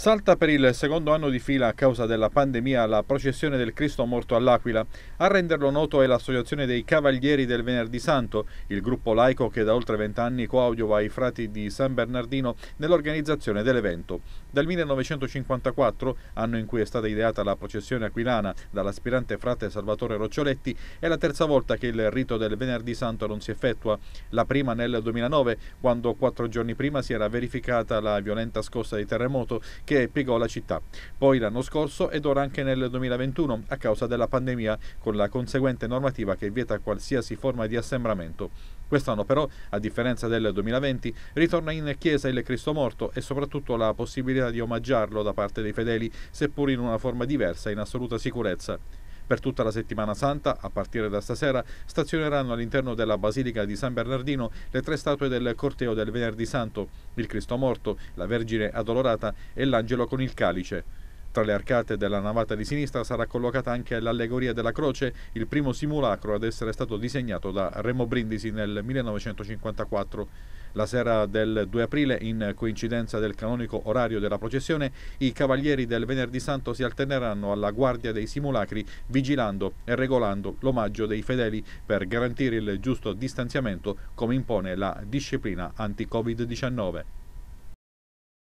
Salta per il secondo anno di fila a causa della pandemia la processione del Cristo morto all'Aquila. A renderlo noto è l'Associazione dei Cavalieri del Venerdì Santo, il gruppo laico che da oltre vent'anni coadiuva i frati di San Bernardino nell'organizzazione dell'evento. Dal 1954, anno in cui è stata ideata la processione aquilana dall'aspirante frate Salvatore Roccioletti, è la terza volta che il rito del Venerdì Santo non si effettua, la prima nel 2009, quando quattro giorni prima si era verificata la violenta scossa di terremoto che piegò la città, poi l'anno scorso ed ora anche nel 2021 a causa della pandemia con la conseguente normativa che vieta qualsiasi forma di assembramento. Quest'anno però, a differenza del 2020, ritorna in chiesa il Cristo morto e soprattutto la possibilità di omaggiarlo da parte dei fedeli, seppur in una forma diversa, in assoluta sicurezza. Per tutta la settimana santa, a partire da stasera, stazioneranno all'interno della Basilica di San Bernardino le tre statue del corteo del Venerdì Santo, il Cristo morto, la Vergine Adolorata e l'Angelo con il calice. Tra le arcate della navata di sinistra sarà collocata anche l'allegoria della croce, il primo simulacro ad essere stato disegnato da Remo Brindisi nel 1954. La sera del 2 aprile, in coincidenza del canonico orario della processione, i cavalieri del Venerdì Santo si alterneranno alla guardia dei simulacri, vigilando e regolando l'omaggio dei fedeli per garantire il giusto distanziamento come impone la disciplina anti-Covid-19.